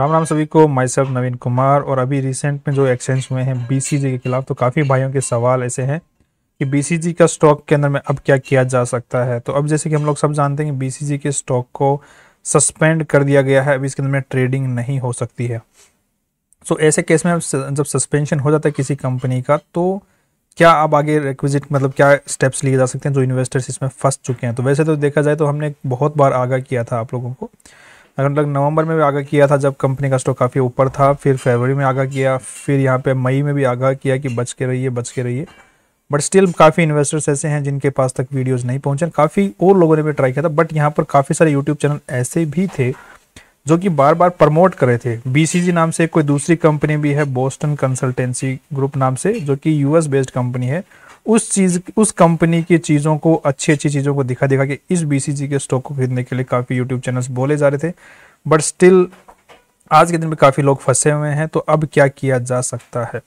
राम राम सभी को my self नवीन कुमार और अभी रिसेंट में जो एक्सचेंज हुए हैं बीसीजी के खिलाफ तो काफ़ी भाइयों के सवाल ऐसे हैं कि बीसीजी का स्टॉक के अंदर में अब क्या किया जा सकता है तो अब जैसे कि हम लोग सब जानते हैं कि बी के स्टॉक को सस्पेंड कर दिया गया है अब इसके अंदर में ट्रेडिंग नहीं हो सकती है सो so, ऐसे केस में जब सस्पेंशन हो जाता है किसी कंपनी का तो क्या आप आगे रिक्विजिट मतलब क्या स्टेप्स लिए जा सकते हैं जो इन्वेस्टर्स इसमें फंस चुके हैं तो वैसे तो देखा जाए तो हमने बहुत बार आगाह किया था आप लोगों को लगभग मतलब नवंबर में भी आगा किया था जब कंपनी का स्टॉक काफ़ी ऊपर था फिर फरवरी में आगा किया फिर यहाँ पे मई में भी आगा किया कि बच के रहिए बच के रहिए बट स्टिल काफ़ी इन्वेस्टर्स ऐसे हैं जिनके पास तक वीडियोज नहीं पहुंचे काफ़ी और लोगों ने भी ट्राई किया था बट यहाँ पर काफ़ी सारे यूट्यूब चैनल ऐसे भी थे जो कि बार बार प्रमोट कर रहे थे बी नाम से कोई दूसरी कंपनी भी है बोस्टन कंसल्टेंसी ग्रुप नाम से जो कि यूएस बेस्ड कंपनी है उस चीज़ उस कंपनी की चीज़ों को अच्छी अच्छी चीज़ों को दिखा दिखा के इस बीसीजी के स्टॉक को खरीदने के लिए काफ़ी यूट्यूब चैनल्स बोले जा रहे थे बट स्टिल आज के दिन में काफ़ी लोग फंसे हुए हैं तो अब क्या किया जा सकता है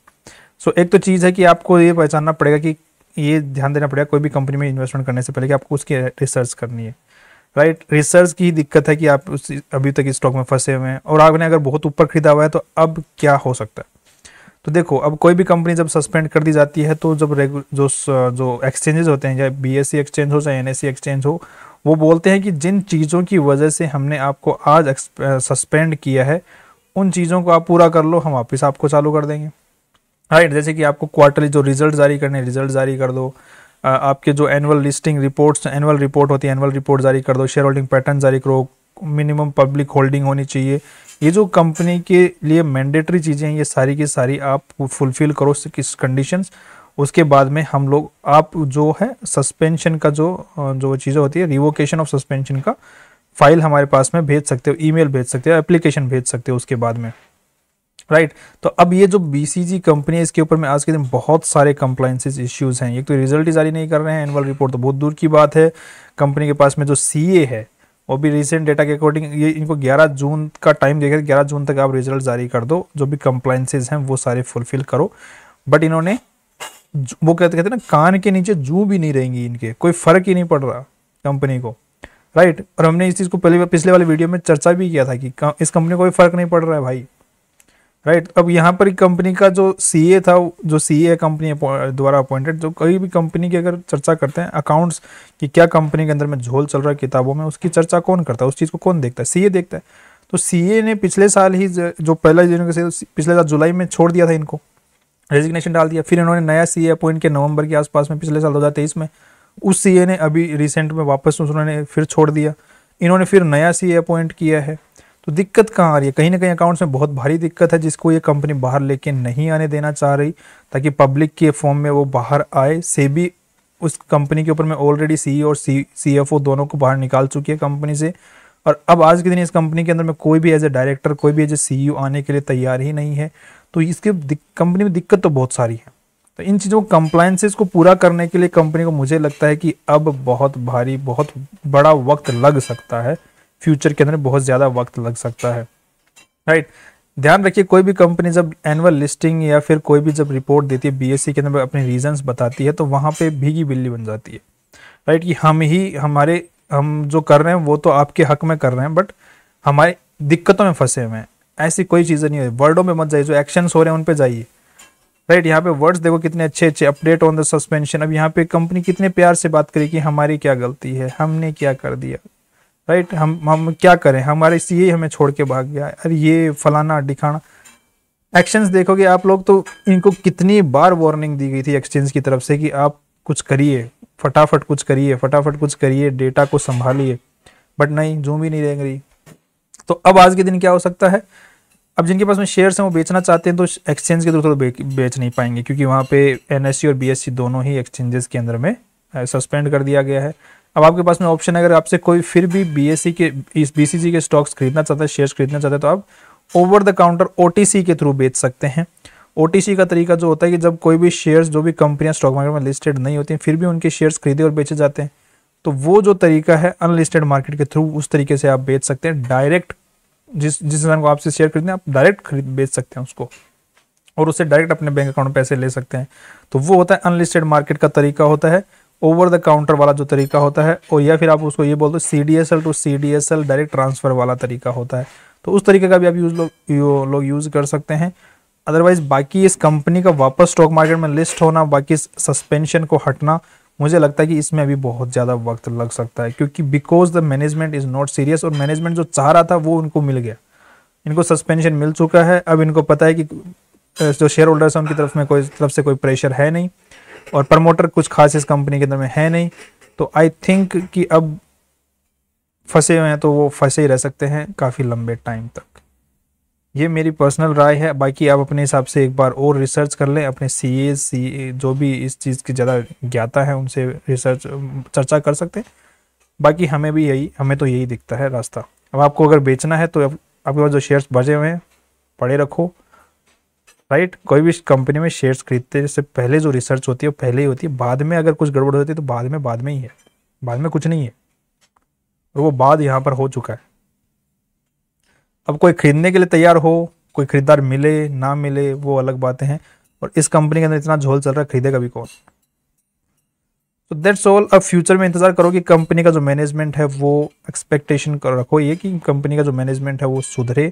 सो so, एक तो चीज़ है कि आपको ये पहचानना पड़ेगा कि ये ध्यान देना पड़ेगा कोई भी कंपनी में इन्वेस्टमेंट करने से पहले कि आपको उसकी रिसर्च करनी है राइट right? रिसर्च की दिक्कत है कि आप उस अभी तक इस स्टॉक में फंसे हुए हैं और आपने अगर बहुत ऊपर खरीदा हुआ है तो अब क्या हो सकता है तो देखो अब कोई भी कंपनी जब सस्पेंड कर दी जाती है तो जब जो जो एक्सचेंजेस होते हैं चाहे बी एक्सचेंज हो चाहे एन एक्सचेंज e हो वो बोलते हैं कि जिन चीज़ों की वजह से हमने आपको आज सस्पेंड किया है उन चीज़ों को आप पूरा कर लो हम वापस आपको चालू कर देंगे राइट जैसे कि आपको क्वार्टरली जो रिजल्ट जारी करने रिजल्ट जारी कर दो आपके जो annual listing reports annual report होती है एनुअल रिपोर्ट जारी कर दो शेयर होल्डिंग पैटर्न जारी करो मिनिमम पब्लिक होल्डिंग होनी चाहिए ये जो कंपनी के लिए मैंडेटरी चीज़ें हैं ये सारी की सारी आप फुलफिल करो किस कंडीशंस उसके बाद में हम लोग आप जो है सस्पेंशन का जो जो चीज़ें होती है रिवोकेशन ऑफ सस्पेंशन का फाइल हमारे पास में भेज सकते हो ईमेल भेज सकते हो एप्लीकेशन भेज सकते हो उसके बाद में राइट right. तो अब ये जो बीसीजी कंपनी है इसके ऊपर में आज के दिन बहुत सारे कंप्लाइंसिस इश्यूज हैं एक तो रिजल्ट ही जारी नहीं कर रहे हैं एनुअल रिपोर्ट तो बहुत दूर की बात है कंपनी के पास में जो सीए है वो भी रिसेंट डेटा के अकॉर्डिंग ये इनको 11 जून का टाइम देगा 11 जून तक आप रिजल्ट जारी कर दो जो भी कंप्लाइंसेज हैं वो सारे फुलफिल करो बट इन्होंने वो कहते कहते ना कान के नीचे जू भी नहीं रहेंगी इनके कोई फर्क ही नहीं पड़ रहा कंपनी को राइट और हमने इस चीज़ को पहले पिछले वाले वीडियो में चर्चा भी किया था कि इस कंपनी को कोई फर्क नहीं पड़ रहा है भाई राइट अब यहाँ पर कंपनी का जो सी था जो सी ए कंपनी द्वारा अपॉइंटेड जो कोई भी कंपनी की अगर चर्चा करते हैं अकाउंट्स कि क्या कंपनी के अंदर में झोल चल रहा है किताबों में उसकी चर्चा कौन करता है उस चीज़ को कौन देखता है सी देखता है तो सी ने पिछले साल ही जो पहला जिन्होंने पिछले साल जुलाई में छोड़ दिया था इनको रेजिग्नेशन डाल दिया फिर इन्होंने नया सी अपॉइंट किया नवंबर के आसपास में पिछले साल दो में उस सी ने अभी रिसेंट में वापस उन्होंने फिर छोड़ दिया इन्होंने फिर नया सी अपॉइंट किया है तो दिक्कत कहाँ आ रही है कहीं ना कहीं अकाउंट्स में बहुत भारी दिक्कत है जिसको ये कंपनी बाहर लेके नहीं आने देना चाह रही ताकि पब्लिक के फॉर्म में वो बाहर आए से भी उस कंपनी के ऊपर मैं ऑलरेडी सी e और सी सी एफ ओ दोनों को बाहर निकाल चुकी है कंपनी से और अब आज के दिन इस कंपनी के अंदर में कोई भी एज ए डायरेक्टर कोई भी एज ए सी आने के लिए तैयार ही नहीं है तो इसके कंपनी में दिक्कत तो बहुत सारी है तो इन चीज़ों कंप्लाइंसेस को पूरा करने के लिए कंपनी को मुझे लगता है कि अब बहुत भारी बहुत बड़ा वक्त लग सकता है फ्यूचर के अंदर बहुत ज़्यादा वक्त लग सकता है राइट ध्यान रखिए कोई भी कंपनी जब एनुअल लिस्टिंग या फिर कोई भी जब रिपोर्ट देती है बीएससी के अंदर अपने रीजंस बताती है तो वहां पे भीगी बिल्ली बन जाती है राइट कि हम ही हमारे हम जो कर रहे हैं वो तो आपके हक में कर रहे हैं बट हमारे दिक्कतों में फंसे हुए हैं ऐसी कोई चीज़ें नहीं है वर्डों में मत जाइए जो एक्शन हो रहे हैं उन पर जाइए राइट यहाँ पे वर्ड्स देखो कितने अच्छे अच्छे अपडेट ऑन द सस्पेंशन अब यहाँ पे कंपनी कितने प्यार से बात करी कि हमारी क्या गलती है हमने क्या कर दिया राइट हम हम क्या करें हमारे सी हमें छोड़ के भाग गया अरे ये फलाना दिखाना एक्शंस देखोगे आप लोग तो इनको कितनी बार वार्निंग दी गई थी एक्सचेंज की तरफ से कि आप कुछ करिए फटाफट कुछ करिए फटाफट कुछ करिए डेटा को संभालिए बट नहीं जूम भी नहीं रह रही तो अब आज के दिन क्या हो सकता है अब जिनके पास में शेयर्स हैं वो बेचना चाहते हैं तो एक्सचेंज के थ्रू थोड़ा तो बेच नहीं पाएंगे क्योंकि वहाँ पे एनएससी e और बी e दोनों ही एक्सचेंजेस के अंदर में सस्पेंड कर दिया गया है अब आपके पास में ऑप्शन है अगर आपसे कोई फिर भी बीएससी e के इस बीसीसी के स्टॉक्स खरीदना चाहता है शेयर खरीदना चाहता है तो आप ओवर द काउंटर ओटीसी के थ्रू बेच सकते हैं ओटीसी का तरीका जो होता है कि जब कोई भी शेयर्स जो भी कंपनियां स्टॉक मार्केट में लिस्टेड नहीं होती फिर भी उनके शेयर्स खरीदे और बेचे जाते हैं तो वो जो तरीका है अनलिस्टेड मार्केट के थ्रू उस तरीके से आप बेच सकते हैं डायरेक्ट जिस जिस इंसान को आपसे शेयर खरीदने आप डायरेक्ट खरीद बेच सकते हैं उसको और उससे डायरेक्ट अपने बैंक अकाउंट में पैसे ले सकते हैं तो वो होता है अनलिस्टेड मार्केट का तरीका होता है ओवर द काउंटर वाला जो तरीका होता है और या फिर आप उसको ये बोल दो C D S L to C D S L direct transfer वाला तरीका होता है तो उस तरीके का भी आप यूज़ लोग यूज़ कर सकते हैं अदरवाइज़ बाकी इस कंपनी का वापस स्टॉक मार्केट में लिस्ट होना बाकी सस्पेंशन को हटना मुझे लगता है कि इसमें अभी बहुत ज़्यादा वक्त लग सकता है क्योंकि because the management is not serious और मैनेजमेंट जो चाह रहा था वो उनको मिल गया इनको सस्पेंशन मिल चुका है अब इनको पता है कि जो शेयर होल्डर्स हैं उनकी तरफ में कोई तरफ से कोई प्रेशर है नहीं और प्रमोटर कुछ खास इस कंपनी के अंदर में है नहीं तो आई थिंक कि अब फंसे हुए हैं तो वो फंसे ही रह सकते हैं काफ़ी लंबे टाइम तक ये मेरी पर्सनल राय है बाकी आप अपने हिसाब से एक बार और रिसर्च कर लें अपने सी ए सी जो भी इस चीज़ की ज़्यादा ज्ञाता है उनसे रिसर्च चर्चा कर सकते हैं बाकी हमें भी यही हमें तो यही दिखता है रास्ता अब आपको अगर बेचना है तो आपके पास जो शेयर्स बचे हुए हैं पड़े रखो राइट कोई भी कंपनी में शेयर्स खरीदते जैसे पहले जो रिसर्च होती है वो पहले ही होती है बाद में अगर कुछ गड़बड़ होती है तो बाद में बाद में ही है बाद में कुछ नहीं है और वो बाद यहाँ पर हो चुका है अब कोई खरीदने के लिए तैयार हो कोई खरीदार मिले ना मिले वो अलग बातें हैं और इस कंपनी के अंदर इतना झोल चल रहा है खरीदेगा भी कौन तो दैट्स ऑल अब फ्यूचर में इंतज़ार करो कि कंपनी का जो मैनेजमेंट है वो एक्सपेक्टेशन रखो ये कि कंपनी का जो मैनेजमेंट है वो सुधरे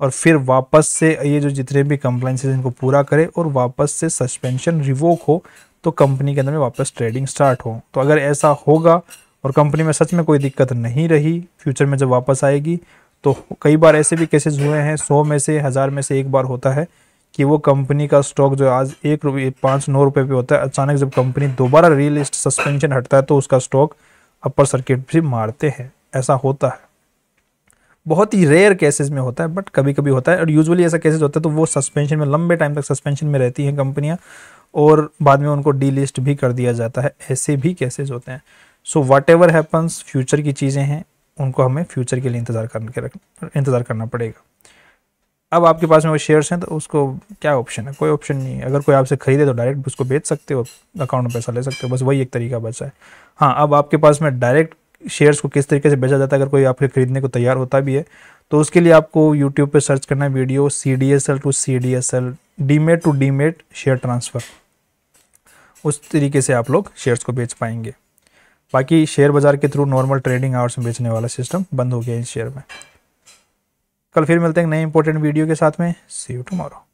और फिर वापस से ये जो जितने भी कंप्लाइंसेज इनको पूरा करे और वापस से सस्पेंशन रिवोक हो तो कंपनी के अंदर में वापस ट्रेडिंग स्टार्ट हो तो अगर ऐसा होगा और कंपनी में सच में कोई दिक्कत नहीं रही फ्यूचर में जब वापस आएगी तो कई बार ऐसे भी केसेस हुए हैं सौ में से हज़ार में से एक बार होता है कि वो कंपनी का स्टॉक जो आज एक रुपये पाँच नौ रुपये पे होता है अचानक जब कंपनी दोबारा रियल सस्पेंशन हटता है तो उसका स्टॉक अपर सर्किट भी मारते हैं ऐसा होता है बहुत ही रेयर केसेस में होता है बट कभी कभी होता है और यूजुअली ऐसा केसेस होता है तो वो सस्पेंशन में लंबे टाइम तक सस्पेंशन में रहती हैं कंपनियां और बाद में उनको डी भी कर दिया जाता है ऐसे भी केसेस होते हैं so whatever happens future की चीज़ें हैं उनको हमें फ्यूचर के लिए इंतज़ार करके रख इंतज़ार करना पड़ेगा अब आपके पास में वो शेयर्स हैं तो उसको क्या ऑप्शन है कोई ऑप्शन नहीं है अगर कोई आपसे खरीदे तो डायरेक्ट उसको बेच सकते हो अकाउंट में पैसा ले सकते हो बस वही एक तरीका बचा है हाँ अब आपके पास में डायरेक्ट शेयर्स को किस तरीके से बेचा जाता है अगर कोई आपके खरीदने को तैयार होता भी है तो उसके लिए आपको यूट्यूब पर सर्च करना है video C D S L to C D S L demat to demat share transfer उस तरीके से आप लोग शेयर्स को बेच पाएंगे बाकी शेयर बाज़ार के थ्रू नॉर्मल ट्रेडिंग आवर्स में बेचने वाला सिस्टम बंद हो गया इस शेयर में कल फिर मिलते हैं नए इंपॉर्टेंट वीडियो के साथ में सी यू टुमारो